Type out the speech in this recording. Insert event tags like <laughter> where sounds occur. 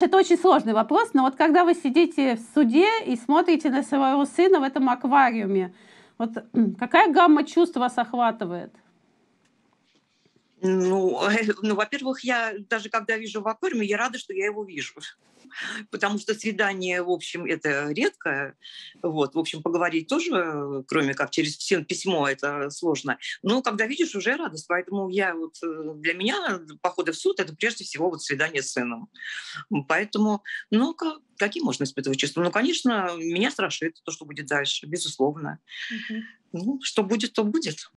Это очень сложный вопрос, но вот когда вы сидите в суде и смотрите на своего сына в этом аквариуме, вот какая гамма чувств вас охватывает? Ну, э, <laughs> ну, во-первых, я даже когда вижу в аквариуме, я рада, что я его вижу. <laughs> Потому что свидание, в общем, это редко. Вот, в общем, поговорить тоже, кроме как через письмо, это сложно. Но когда видишь, уже радость. Поэтому я вот, э, для меня походы в суд – это прежде всего вот свидание с сыном. Поэтому, ну, как, какие можно испытывать чувства? Ну, конечно, меня страшит то, что будет дальше, безусловно. Угу. Ну, что будет, то будет.